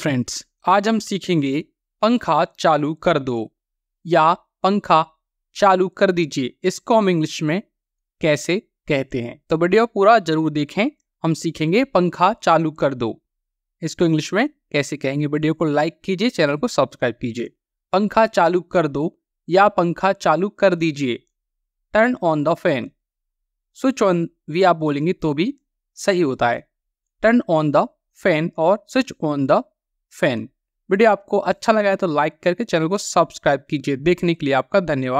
friends आज हम सीखेंगे पंखा चालू कर दो या पंखा चालू कर दीजिए इसको हम इंग्लिश में कैसे कहते हैं तो वीडियो पूरा जरूर देखें हम सीखेंगे पंखा चालू कर दो इसको इंग्लिश में कैसे कहेंगे वीडियो को लाइक कीजिए चैनल को सब्सक्राइब कीजिए पंखा चालू कर दो या पंखा चालू कर दीजिए turn on the fan switch on भी आप बोलेंगे तो भी सही होता है टर्न ऑन द फैन और switch on the fan video आपको अच्छा लगा है तो लाइक करके चैनल को सब्सक्राइब कीजिए देखने के लिए आपका धन्यवाद